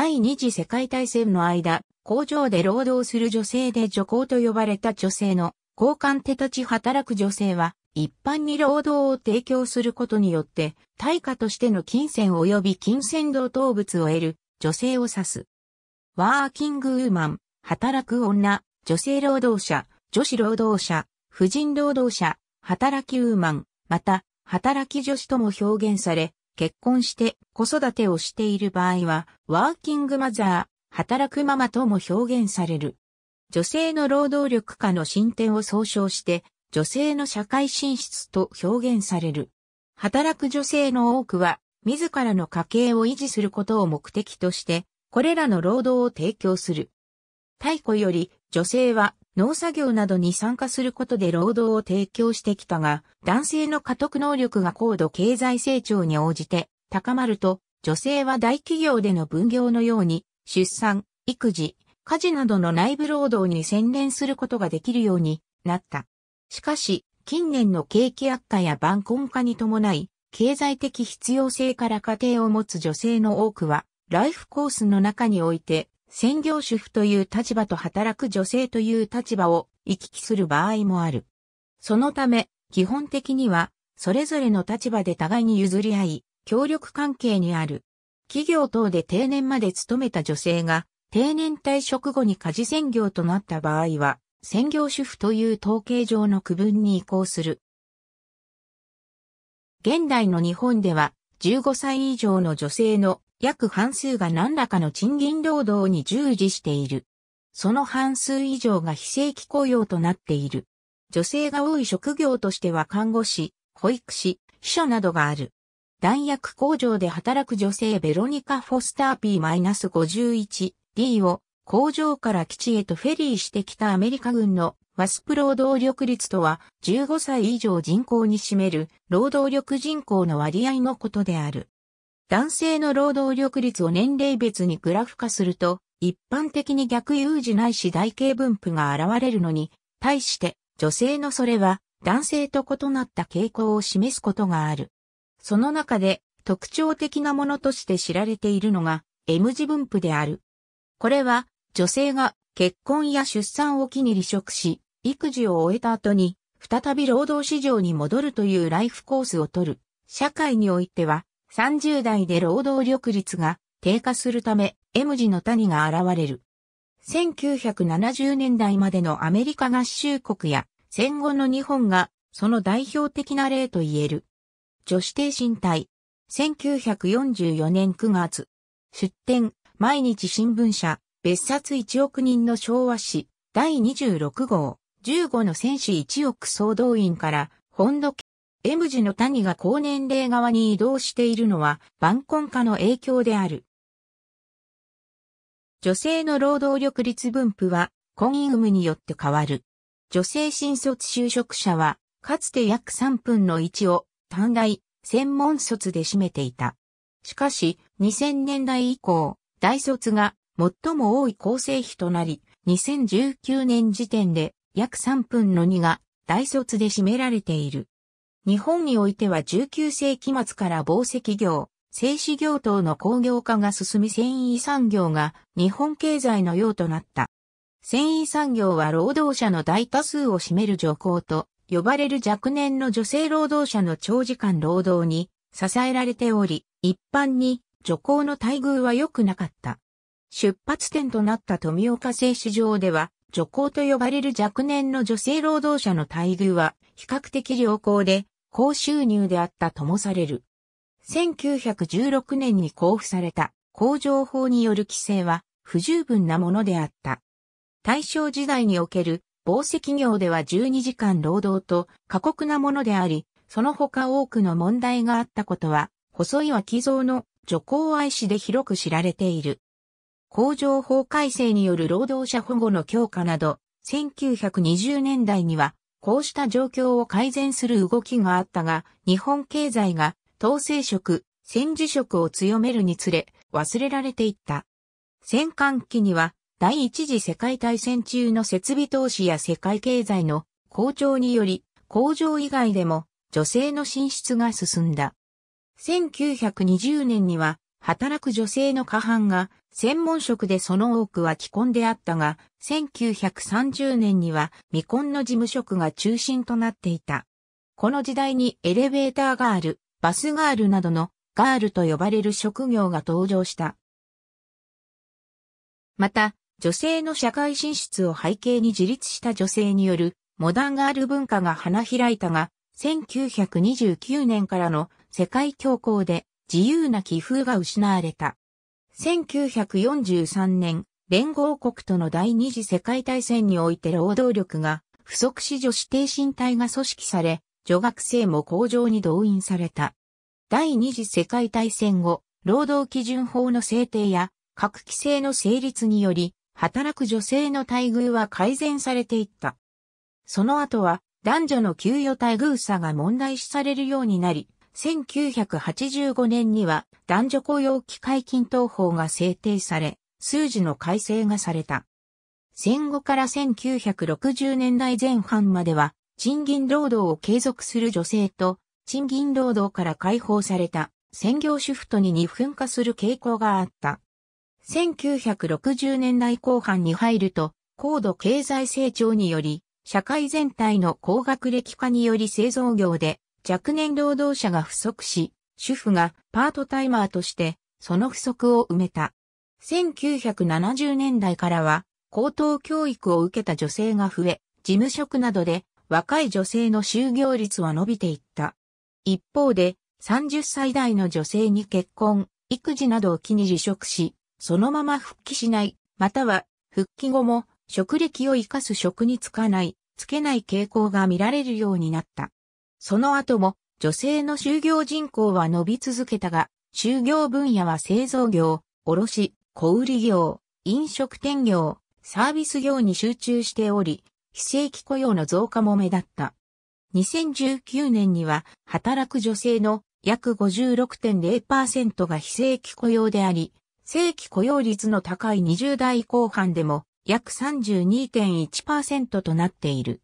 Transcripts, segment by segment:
第二次世界大戦の間、工場で労働する女性で女工と呼ばれた女性の交換手立ち働く女性は、一般に労働を提供することによって、対価としての金銭及び金銭同等物を得る女性を指す。ワーキングウーマン、働く女、女性労働者、女子労働者、婦人労働者、働きウーマン、また、働き女子とも表現され、結婚して子育てをしている場合は、ワーキングマザー、働くママとも表現される。女性の労働力化の進展を総称して、女性の社会進出と表現される。働く女性の多くは、自らの家計を維持することを目的として、これらの労働を提供する。太古より女性は農作業などに参加することで労働を提供してきたが、男性の家督能力が高度経済成長に応じて高まると、女性は大企業での分業のように、出産、育児、家事などの内部労働に専念することができるようになった。しかし、近年の景気悪化や晩婚化に伴い、経済的必要性から家庭を持つ女性の多くは、ライフコースの中において、専業主婦という立場と働く女性という立場を行き来する場合もある。そのため、基本的には、それぞれの立場で互いに譲り合い、協力関係にある。企業等で定年まで勤めた女性が、定年退職後に家事専業となった場合は、専業主婦という統計上の区分に移行する。現代の日本では、15歳以上の女性の約半数が何らかの賃金労働に従事している。その半数以上が非正規雇用となっている。女性が多い職業としては看護師、保育士、秘書などがある。弾薬工場で働く女性ベロニカ・フォスター P-51D を工場から基地へとフェリーしてきたアメリカ軍のワスプ労働力率とは15歳以上人口に占める労働力人口の割合のことである。男性の労働力率を年齢別にグラフ化すると、一般的に逆有事ないし台形分布が現れるのに、対して女性のそれは男性と異なった傾向を示すことがある。その中で特徴的なものとして知られているのが M 字分布である。これは女性が結婚や出産を機に離職し、育児を終えた後に再び労働市場に戻るというライフコースを取る。社会においては30代で労働力率が低下するため M 字の谷が現れる。1970年代までのアメリカ合衆国や戦後の日本がその代表的な例と言える。女子低身体。1944年9月。出展、毎日新聞社、別冊1億人の昭和史、第26号、15の戦士1億総動員から、本土 M 字の谷が高年齢側に移動しているのは、晩婚化の影響である。女性の労働力率分布は、婚姻有無によって変わる。女性新卒就職者は、かつて約3分の1を、短大、専門卒で占めていた。しかし、2000年代以降、大卒が最も多い構成比となり、2019年時点で約3分の2が大卒で占められている。日本においては19世紀末から紡績業、製紙業等の工業化が進み繊維産業が日本経済の用となった。繊維産業は労働者の大多数を占める女工と呼ばれる若年の女性労働者の長時間労働に支えられており、一般に女工の待遇は良くなかった。出発点となった富岡製糸場では、女工と呼ばれる若年の女性労働者の待遇は比較的良好で、高収入であったともされる。1916年に交付された工場法による規制は不十分なものであった。大正時代における紡績業では12時間労働と過酷なものであり、その他多くの問題があったことは、細い脇蔵の女工愛しで広く知られている。工場法改正による労働者保護の強化など、1920年代にはこうした状況を改善する動きがあったが、日本経済が統制色、戦時色を強めるにつれ、忘れられていった。戦艦期には、第一次世界大戦中の設備投資や世界経済の好調により、工場以外でも女性の進出が進んだ。1920年には働く女性の過半が専門職でその多くは既婚であったが、1930年には未婚の事務職が中心となっていた。この時代にエレベーターガール、バスガールなどのガールと呼ばれる職業が登場した。また、女性の社会進出を背景に自立した女性によるモダンガール文化が花開いたが、1929年からの世界恐慌で自由な気風が失われた。1943年、連合国との第二次世界大戦において労働力が不足し女子低身体が組織され、女学生も工場に動員された。第二次世界大戦後、労働基準法の制定や各規制の成立により、働く女性の待遇は改善されていった。その後は男女の給与待遇差が問題視されるようになり、1985年には男女雇用機会均等法が制定され、数字の改正がされた。戦後から1960年代前半までは、賃金労働を継続する女性と、賃金労働から解放された専業主婦とに二分化する傾向があった。1960年代後半に入ると、高度経済成長により、社会全体の高学歴化により製造業で若年労働者が不足し、主婦がパートタイマーとしてその不足を埋めた。1970年代からは高等教育を受けた女性が増え、事務職などで若い女性の就業率は伸びていった。一方で30歳代の女性に結婚、育児などを機に辞職し、そのまま復帰しない、または復帰後も職歴を生かす職に就かない、つけない傾向が見られるようになった。その後も女性の就業人口は伸び続けたが、就業分野は製造業、卸、小売業、飲食店業、サービス業に集中しており、非正規雇用の増加も目立った。2019年には働く女性の約56.0%が非正規雇用であり、正規雇用率の高い20代後半でも約32.1%となっている。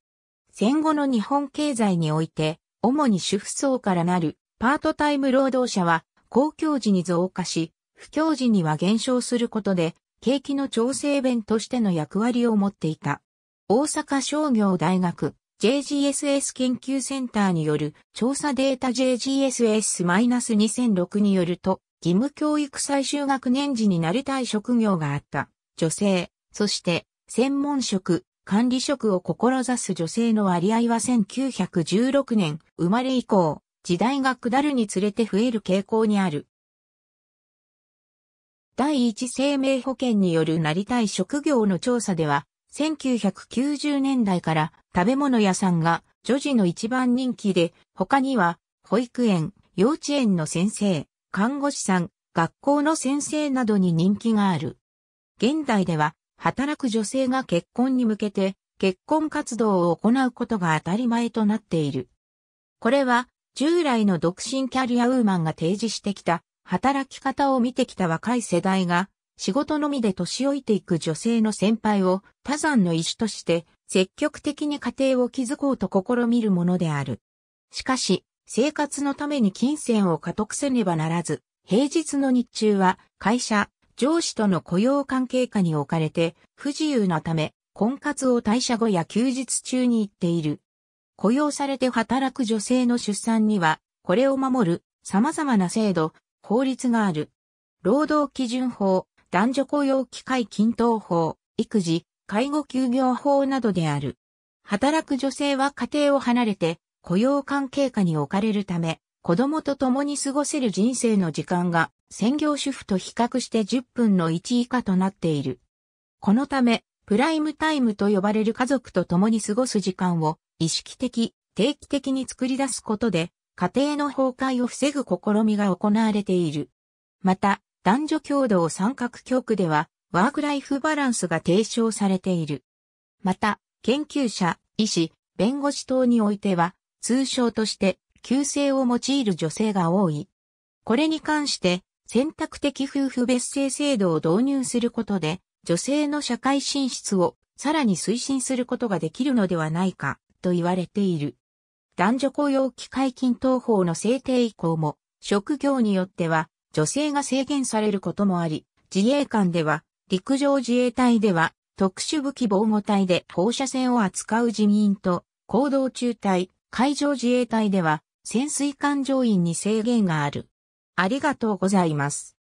戦後の日本経済において主に主婦層からなるパートタイム労働者は、公共時に増加し、不況時には減少することで、景気の調整弁としての役割を持っていた。大阪商業大学 JGSS 研究センターによる調査データ JGSS-2006 によると、義務教育最終学年時になりたい職業があった、女性、そして、専門職、管理職を志す女性の割合は1916年生まれ以降、時代が下るにつれて増える傾向にある。第一生命保険によるなりたい職業の調査では、1990年代から食べ物屋さんが女児の一番人気で、他には保育園、幼稚園の先生、看護師さん、学校の先生などに人気がある。現代では働く女性が結婚に向けて結婚活動を行うことが当たり前となっている。これは従来の独身キャリアウーマンが提示してきた働き方を見てきた若い世代が仕事のみで年老いていく女性の先輩を他山の意志として積極的に家庭を築こうと試みるものである。しかし、生活のために金銭を家得せねばならず、平日の日中は会社、上司との雇用関係下に置かれて不自由なため、婚活を退社後や休日中に行っている。雇用されて働く女性の出産には、これを守る様々な制度、法律がある。労働基準法、男女雇用機会均等法、育児、介護休業法などである。働く女性は家庭を離れて雇用関係下に置かれるため、子供と共に過ごせる人生の時間が専業主婦と比較して10分の1以下となっている。このため、プライムタイムと呼ばれる家族と共に過ごす時間を意識的、定期的に作り出すことで、家庭の崩壊を防ぐ試みが行われている。また、男女共同三角局では、ワークライフバランスが提唱されている。また、研究者、医師、弁護士等においては、通称として、旧姓を用いる女性が多い。これに関して、選択的夫婦別姓制度を導入することで、女性の社会進出をさらに推進することができるのではないかと言われている。男女雇用機会均等法の制定以降も、職業によっては女性が制限されることもあり、自衛官では、陸上自衛隊では、特殊武器防護隊で放射線を扱う人員と、行動中隊、海上自衛隊では、潜水艦乗員に制限がある。ありがとうございます。